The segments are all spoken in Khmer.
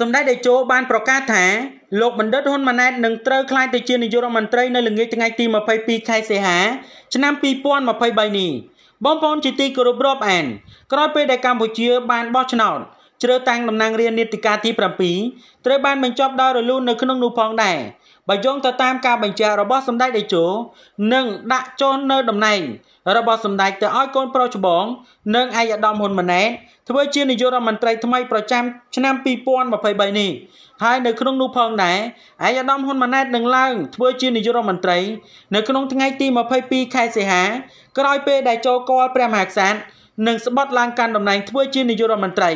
សម្ដេចតេជោបានប្រកាសថាលោកបណ្ឌិតហ៊ុនម៉ាណែតនឹងត្រូវក្លាយទៅជានាយករដ្ឋមន្ត្រីនៅល្ងាចថ្ងៃទី22ខែសីហា ឆ្នាំ2023នេះបងប្អូនជាទីគោរពរាប់អានក្រោយពេលដែលកម្ពុជា បានបោះឆ្នោតជ្រើសតាំងតំណាងរាស្ត្រនីតិកាលទី7ត្រូវបានបញ្ចប់ដោយរលូននៅក្នុងនោះផងដែរបើយោងទៅតាមការបញ្ជារបស់សម្ដេចតេជោនឹងដាក់ចុះនៅតំណែងរបស់សម្ដេចទៅឲ្យកូនប្រុសច្បងនិងឯកឧត្តមហ៊ុនម៉ាណែតធ្វើជានាយករដ្ឋមន្ត្រីថ្មីប្រចាំឆ្នាំ2023នេះហើយនៅក្នុងនោះផងដែរឯកឧត្តមហ៊ុនម៉ាណែតនឹងឡើងធ្វើជានាយករដ្ឋមន្ត្រីនៅក្នុងថ្ងៃទី22ខែសីហា ក្រោយពេលដែលចូលកលព្រះមហាក្សត្រនិងស្បត់ឡើងកាន់តំណែងធ្វើជានាយករដ្ឋមន្ត្រី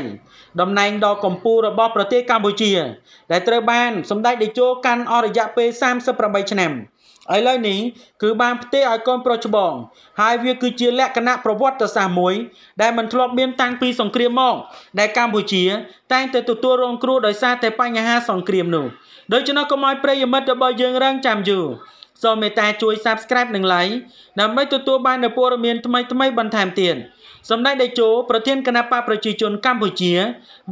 តំណែងដ៏កំពូលរបស់ប្រទេសកម្ពុជា ដែលត្រូវបានសម្ដេចតេជោកាន់អស់រយៈពេល38ឆ្នាំឥឡូវនេះគឺបានផ្ទេរឲ្យកូនប្រុសច្បងហើយវាគឺជាលក្ខណៈប្រវត្តិសាស្ត្រមួយដែលមិនធ្លាប់មានតាំងពីសង្គ្រាមមក ដែលកម្ពុជាតែងតែទទួលរងគ្រោះដោយសារតែបញ្ហាសង្គ្រាមនោះដូច្នោះកុំឲ្យប្រិយមិត្តរបស់យើងរងចាំយូរសូមមេត្តាជួយ Subscribe និង Like ដើម្បីទទួលបាននូវព័ត៌មានថ្មីៗបន្ថែមទៀតសម្ដេចតេជោប្រធានគណៈបកប្រជាជន កម្ពុជា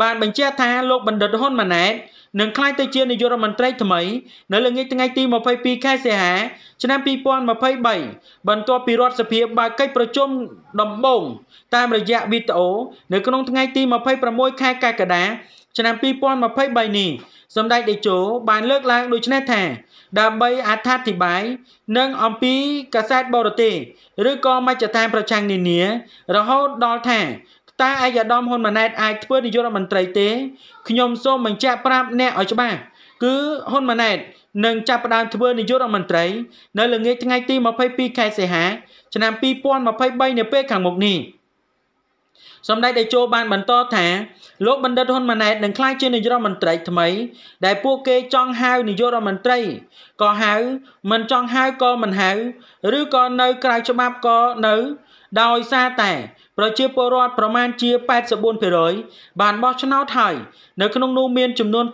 បានបញ្ជាក់ថាលោកបណ្ឌិតហ៊ុនម៉ាណែតនឹងក្លាយទៅជានាយករដ្ឋមន្ត្រីថ្មី នៅល្ងាចថ្ងៃទី22ខែសីហាឆ្នាំ2023បន្ទាប់ពីរដ្ឋសភាបើកកិច្ចប្រជុំដំបូងតាមរយៈវីដេអូនៅក្នុងថ្ងៃទី26ខែកក្កដាឆ្នាំ2023នេះសម្ដេចតេជោបានលើកឡើងដូចនេះថា ដើម្បីអត្ថាធិប្បាយនឹងអំពីកសែតបរទេសឬក៏មជ្ឈដ្ឋានប្រឆាំងនានារហូតដល់ថាតើអាយដាមហ៊ុនម៉ាណែតអាចធ្វើនាយករដ្ឋមន្ត្រីទេខ្ញុំ សូមបញ្ជាក់ប្រាប់អ្នកឲ្យច្បាស់គឺហ៊ុនម៉ាណែតនឹងចាប់ផ្ដើមធ្វើនាយករដ្ឋមន្ត្រី នៅល្ងាចថ្ងៃទី22ខែសីហា ឆ្នាំ2023នៅពេលខាងមុខនេះ។សម្ដេចតេជោបានបន្តថាលោកបណ្ឌិតហ៊ុនម៉ាណែតនឹងក្លាយជានាយករដ្ឋមន្ត្រីថ្មីដែលពួកគេចង់ហៅនាយករដ្ឋមន្ត្រីក៏ហៅមិនចង់ហៅក៏មិនហៅឬក៏នៅក្រៅច្បាប់ក៏នៅដោយសារតែ ប្រជាពលរដ្ឋប្រមាណជា84%បានបោះឆ្នោតហើយនៅក្នុងនោះមានចំនួន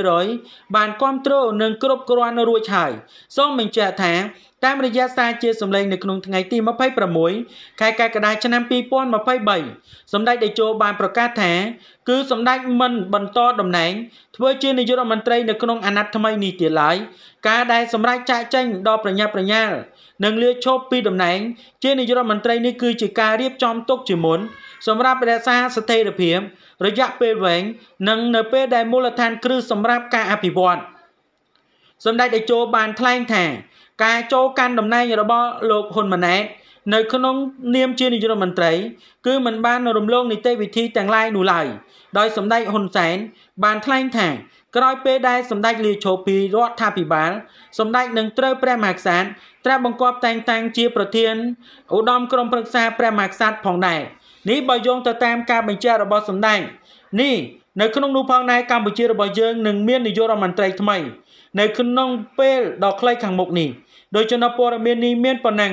82%បានគ្រប់គ្រងនិងគ្រប់គ្រាន់រួចហើយសូមបញ្ជាក់ថាតាមរយៈសារជាសម្លេងនៅក្នុងថ្ងៃទី26ខែកក្កដាឆ្នាំ2023សម្ដេចតេជោបានប្រកាសថាគឺសម្ដេចមិនបន្តតំណែង ធ្វើជានាយករដ្ឋមន្ត្រីនៅក្នុងអាណត្តិថ្មីនេះទៀតឡើយការដែលសម្ដេចចាក់ចេញដល់ប្រញាប់ប្រញាល់និងលាឈប់ពីតំណែង ជានាយករដ្ឋមន្ត្រីនេះគឺ ជាការរៀបចំទុកជាមុនសម្រាប់រក្សាស្ថិរភាពរយៈពេលវែងនិង នៅពេលដែលមូលដ្ឋានគ្រឹះសម្រាប់ការអភិវឌ្ឍសម្ដេចតេជោបានថ្លែងថា ការចូលកាន់តំណែងរបស់លោកហ៊ុនម៉ាណែតនៅក្នុង នាមជានាយករដ្ឋមន្ត្រី គឺមិនបានរំលងនីតិវិធីទាំងឡាយនោះឡើយដោយសម្ដេចហ៊ុនសែន បានថ្លែងថាក្រោយពេលដែលសម្ដេចលាឈោពីរដ្ឋាភិបាលសម្ដេចនឹងត្រូវព្រះមហាក្សត្រត្រាស់បង្គាប់តែងតាំងជាប្រធានឧត្តមក្រុមប្រឹក្សា ព្រះមហាក្សត្រផងដែរនេះបើយោងទៅតាម ការបញ្ជារបស់សម្ដេចនេះនៅ ក្នុងនោះផងដែរកម្ពុជារបស់យើងនឹងមាននាយករដ្ឋមន្ត្រីថ្មី នៅក្នុងពេលដ៏ខ្លីខាងមុខនេះដោយចំណព័រមាននេះមានប៉ុណ្ណឹង